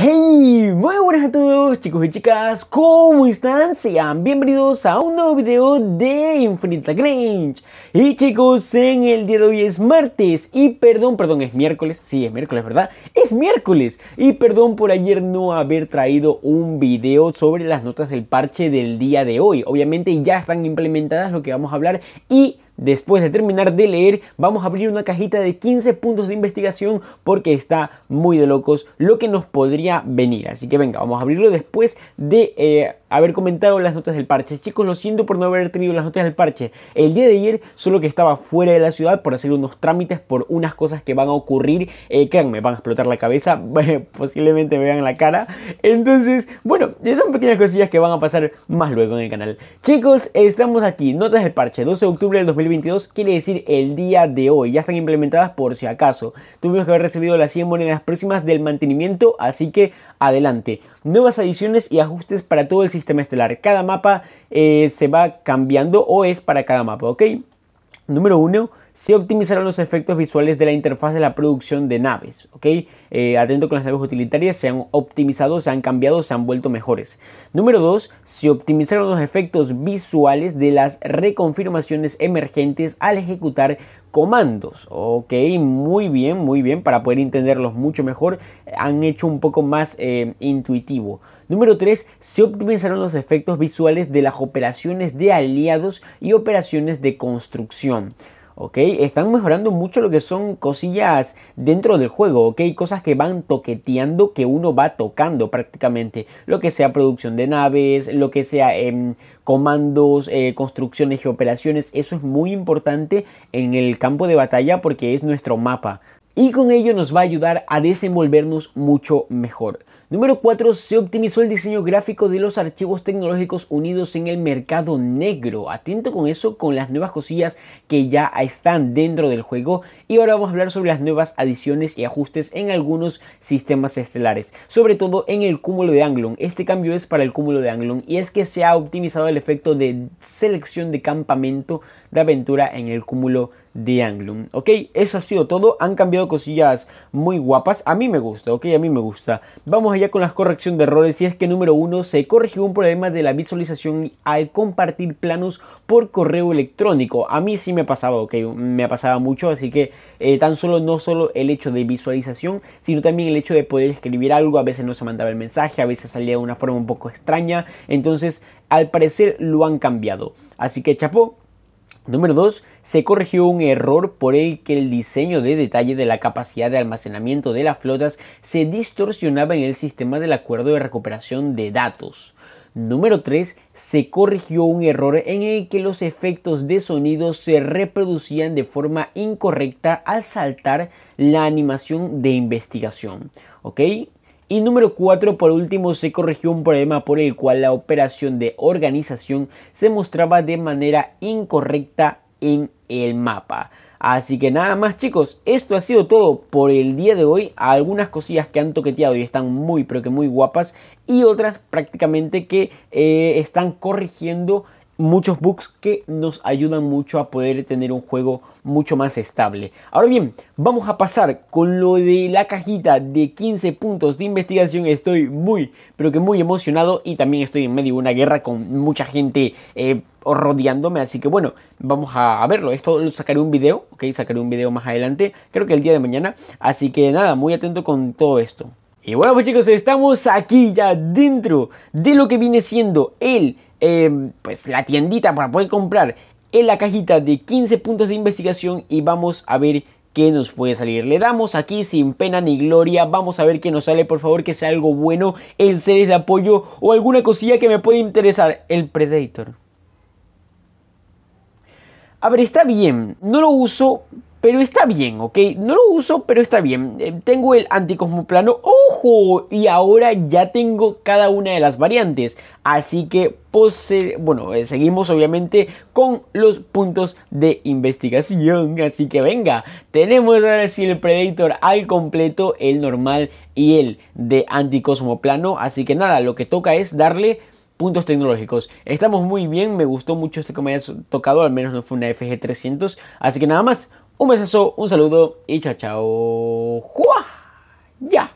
Hey! Muy buenas a todos chicos y chicas, ¿cómo están? Sean bienvenidos a un nuevo video de Infinita Grange Y chicos, en el día de hoy es martes y perdón, perdón, es miércoles, sí es miércoles, ¿verdad? Es miércoles y perdón por ayer no haber traído un video sobre las notas del parche del día de hoy Obviamente ya están implementadas lo que vamos a hablar y Después de terminar de leer, vamos a abrir una cajita de 15 puntos de investigación porque está muy de locos lo que nos podría venir Así que venga, vamos a abrirlo después de eh, haber comentado las notas del parche. Chicos, lo siento por no haber tenido las notas del parche. El día de ayer, solo que estaba fuera de la ciudad por hacer unos trámites, por unas cosas que van a ocurrir. Que eh, me van a explotar la cabeza, pues, posiblemente me vean la cara. Entonces, bueno, son pequeñas cosillas que van a pasar más luego en el canal. Chicos, estamos aquí. Notas del parche, 12 de octubre del 2022, quiere decir el día de hoy. Ya están implementadas por si acaso. Tuvimos que haber recibido las 100 monedas próximas del mantenimiento, así que adelante. Nuevas adiciones y ajustes para todo el sistema sistema estelar. Cada mapa eh, se va cambiando o es para cada mapa, ¿ok? Número uno, se optimizaron los efectos visuales de la interfaz de la producción de naves. Eh, atento con las naves utilitarias, se han optimizado, se han cambiado, se han vuelto mejores. Número 2, se optimizaron los efectos visuales de las reconfirmaciones emergentes al ejecutar comandos. Ok, muy bien, muy bien. Para poder entenderlos mucho mejor, han hecho un poco más eh, intuitivo. Número 3. Se optimizaron los efectos visuales de las operaciones de aliados y operaciones de construcción. Están mejorando mucho lo que son cosillas dentro del juego, Cosas que van toqueteando, que uno va tocando prácticamente. Lo que sea producción de naves, lo que sea em, comandos, eh, construcciones y operaciones. Eso es muy importante en el campo de batalla porque es nuestro mapa. Y con ello nos va a ayudar a desenvolvernos mucho mejor. Número 4. Se optimizó el diseño gráfico de los archivos tecnológicos unidos en el mercado negro. Atento con eso, con las nuevas cosillas que ya están dentro del juego. Y ahora vamos a hablar sobre las nuevas adiciones y ajustes en algunos sistemas estelares. Sobre todo en el cúmulo de Anglon. Este cambio es para el cúmulo de Anglon. Y es que se ha optimizado el efecto de selección de campamento de aventura en el cúmulo de Anglum. Ok, eso ha sido todo. Han cambiado cosillas muy guapas. A mí me gusta, ok, a mí me gusta. Vamos allá con las correcciones de errores. Y es que número uno, se corrigió un problema de la visualización al compartir planos por correo electrónico. A mí sí me pasaba, ok, me ha pasado mucho. Así que eh, tan solo, no solo el hecho de visualización, sino también el hecho de poder escribir algo. A veces no se mandaba el mensaje, a veces salía de una forma un poco extraña. Entonces, al parecer lo han cambiado. Así que chapó, Número 2. Se corrigió un error por el que el diseño de detalle de la capacidad de almacenamiento de las flotas se distorsionaba en el sistema del acuerdo de recuperación de datos. Número 3. Se corrigió un error en el que los efectos de sonido se reproducían de forma incorrecta al saltar la animación de investigación. ¿Ok? Y número 4, por último, se corrigió un problema por el cual la operación de organización se mostraba de manera incorrecta en el mapa. Así que nada más chicos, esto ha sido todo por el día de hoy. Algunas cosillas que han toqueteado y están muy pero que muy guapas y otras prácticamente que eh, están corrigiendo muchos bugs que nos ayudan mucho a poder tener un juego mucho más estable. Ahora bien, vamos a pasar con lo de la cajita de 15 puntos de investigación. Estoy muy, pero que muy emocionado y también estoy en medio de una guerra con mucha gente eh, rodeándome. Así que bueno, vamos a, verlo. Esto lo sacaré un video, ok, sacaré un video más adelante, creo que el día de mañana. Así que nada, muy atento con todo esto. Y bueno pues chicos, estamos aquí ya dentro de lo que viene siendo el, em, pues la tiendita para poder comprar en la cajita de 15 puntos de investigación y vamos a ver qué nos puede salir. Le damos aquí sin pena ni gloria, vamos a ver qué nos sale, por favor que sea algo bueno, el seres de apoyo o alguna cosilla que me pueda interesar, el Predator. A ver, está bien, no lo uso, pero está bien, ¿ok? No lo uso, pero está bien. Eh, tengo el anticosmoplano, ¡ojo! Y ahora ya tengo cada una de las variantes. Así que, pose bueno, eh, seguimos obviamente con los puntos de investigación. Así que venga, tenemos ahora sí el Predator al completo, el normal y el de anticosmoplano. Así que nada, lo que toca es darle puntos tecnológicos. Estamos muy bien, me gustó mucho este que me hayas tocado, al menos no fue una FG300. Así que nada más, un besazo, un saludo y chao, chao. ¡Ya!